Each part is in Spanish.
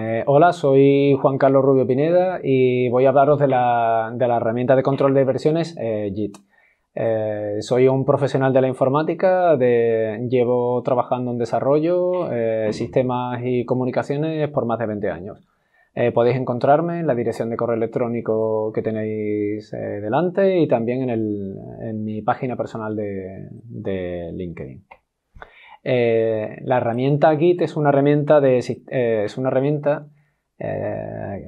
Eh, hola, soy Juan Carlos Rubio Pineda y voy a hablaros de la, herramienta de control de versiones eh, JIT. Eh, soy un profesional de la informática, llevo trabajando en desarrollo, sistemas y comunicaciones por más de 20 años. podéis encontrarme en la dirección de correo electrónico que tenéis delante y también en, mi página personal de LinkedIn. Eh, la herramienta Git es una herramienta, eh, eh,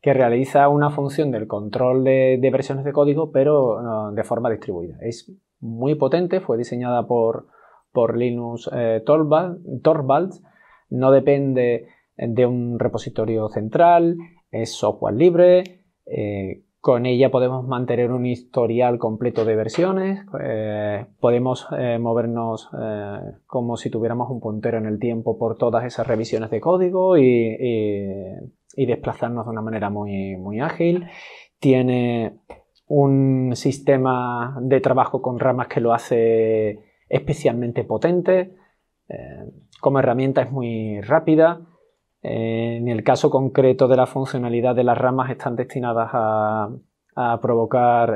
que realiza una función del control de, versiones de código, pero de forma distribuida. Es muy potente, fue diseñada por, por Linus Torvalds, no depende de un repositorio central, es software libre. Con ella podemos mantener un historial completo de versiones, eh, podemos eh, movernos eh, como si tuviéramos un puntero en el tiempo por todas esas revisiones de código y, y desplazarnos de una manera muy, muy ágil. Tiene un sistema de trabajo con ramas que lo hace especialmente potente. como herramienta es muy rápida en eh, el caso concreto de la funcionalidad de las ramas están destinadas a, provocar,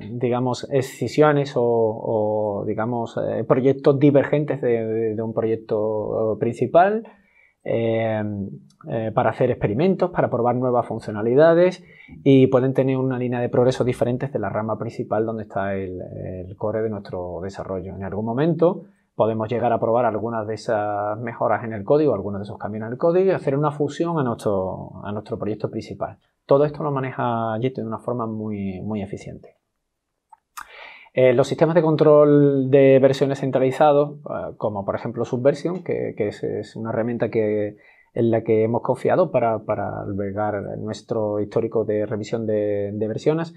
eh, digamos, excisiones o, digamos, eh, proyectos divergentes de, un proyecto principal para hacer experimentos, para probar nuevas funcionalidades y pueden tener una línea de progreso diferente de la rama principal donde está el core de nuestro desarrollo. En algún momento, Podemos llegar a probar algunas de esas mejoras en el código, algunos de esos cambios en el código y hacer una fusión a nuestro, a nuestro proyecto principal. Todo esto lo maneja GIT de una forma muy, muy eficiente. Eh, los sistemas de control de versiones centralizados, eh, como por ejemplo Subversion, que, es, una herramienta en la que hemos confiado para, albergar nuestro histórico de revisión de, versiones,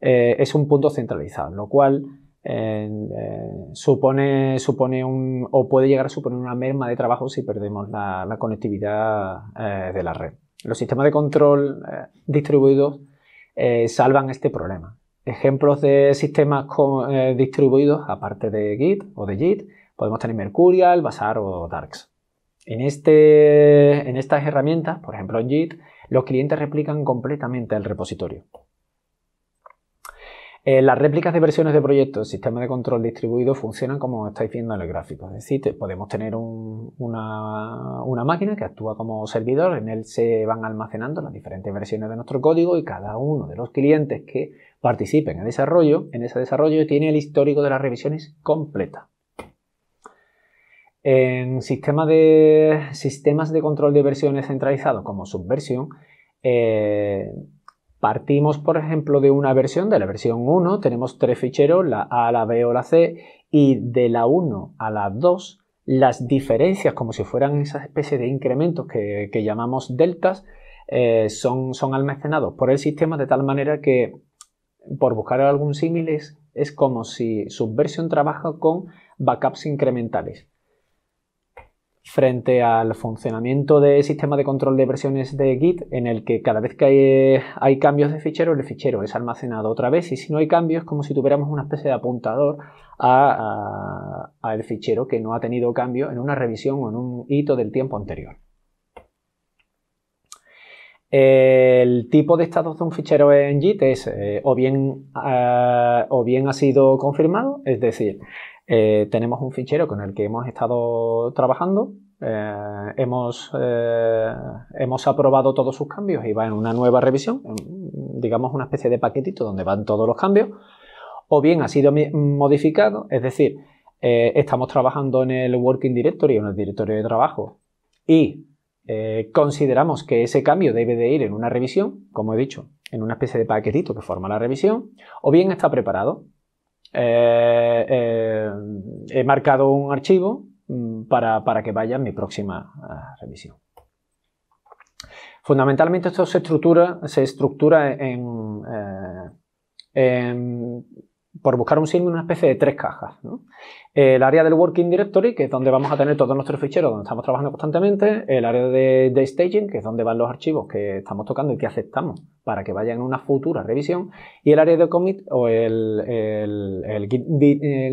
eh, es un punto centralizado, lo cual eh, supone, supone un, o puede llegar a suponer una merma de trabajo si perdemos la, conectividad eh, de la red. Los sistemas de control eh, distribuidos salvan este problema. Ejemplos de sistemas distribuidos, aparte de Git o de JIT, podemos tener Mercurial, Bazaar o Darks. En, este, en estas herramientas, por ejemplo en JIT, los clientes replican completamente el repositorio. Eh, las réplicas de versiones de proyectos, sistema de control distribuido, funcionan como estáis viendo en el gráfico. Es decir, podemos tener una, máquina que actúa como servidor, en él se van almacenando las diferentes versiones de nuestro código y cada uno de los clientes que participen en desarrollo, en ese desarrollo tiene el histórico de las revisiones completa. En de, sistemas de control de versiones centralizados como subversión, eh, Partimos, por ejemplo, de una versión, de la versión 1, tenemos tres ficheros, la A, la B o la C, y de la 1 a la 2, las diferencias, como si fueran esas especies de incrementos que, llamamos deltas, eh, son, almacenados por el sistema de tal manera que, por buscar algún símil, es, como si subversión trabaja con backups incrementales frente al funcionamiento del sistema de control de versiones de Git en el que cada vez que hay, cambios de fichero, el fichero es almacenado otra vez y si no hay cambios es como si tuviéramos una especie de apuntador al a, fichero que no ha tenido cambio en una revisión o en un hito del tiempo anterior. El tipo de estado de un fichero en Git es eh, o, bien, eh, o bien ha sido confirmado, es decir, eh, tenemos un fichero con el que hemos estado trabajando, eh, eh, hemos, aprobado todos sus cambios y va en una nueva revisión, digamos una especie de paquetito donde van todos los cambios, o bien ha sido modificado, es decir, estamos trabajando en el Working Directory, en el directorio de trabajo, y consideramos que ese cambio debe de ir en una revisión, como he dicho, en una especie de paquetito que forma la revisión, o bien está preparado, eh, eh, he marcado un archivo mm, para, que vaya en mi próxima ah, revisión. Fundamentalmente esto se estructura, se estructura en, eh, en por buscar un símil, una especie de tres cajas. Eh, el área del Working Directory, que es donde vamos a tener todos nuestros ficheros donde estamos trabajando constantemente. El área de, staging, que es donde van los archivos que estamos tocando y que aceptamos para que vayan en una futura revisión. Y el área de commit o el, el,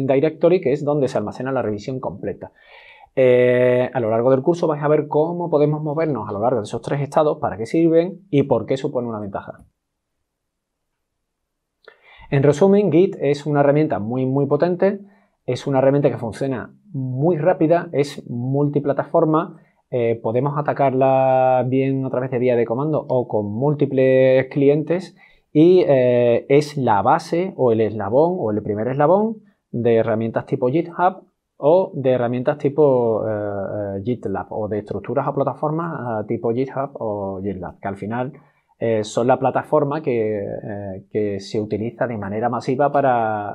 directory, que es donde se almacena la revisión completa. Eh, a lo largo del curso vais a ver cómo podemos movernos a lo largo de esos tres estados, para qué sirven y por qué supone una ventaja. En resumen, Git es una herramienta muy, muy potente, es una herramienta que funciona muy rápida, es multiplataforma, eh, podemos atacarla bien otra vez de vía de comando o con múltiples clientes y eh, es la base o el eslabón o el primer eslabón de herramientas tipo GitHub o de herramientas tipo eh, GitLab o de estructuras o plataformas tipo GitHub o GitLab, que al final eh, son la plataforma eh, que, se utiliza de manera masiva para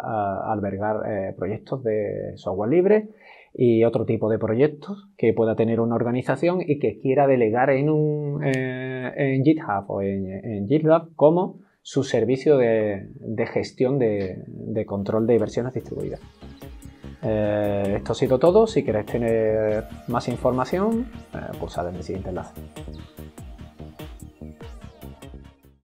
albergar eh, proyectos de software libre y otro tipo de proyectos que pueda tener una organización y que quiera delegar en, un, GitHub o en, GitLab como su servicio de, gestión de, control de versiones distribuidas. esto ha sido todo. Si queréis tener más información, pulsad pues en el siguiente enlace.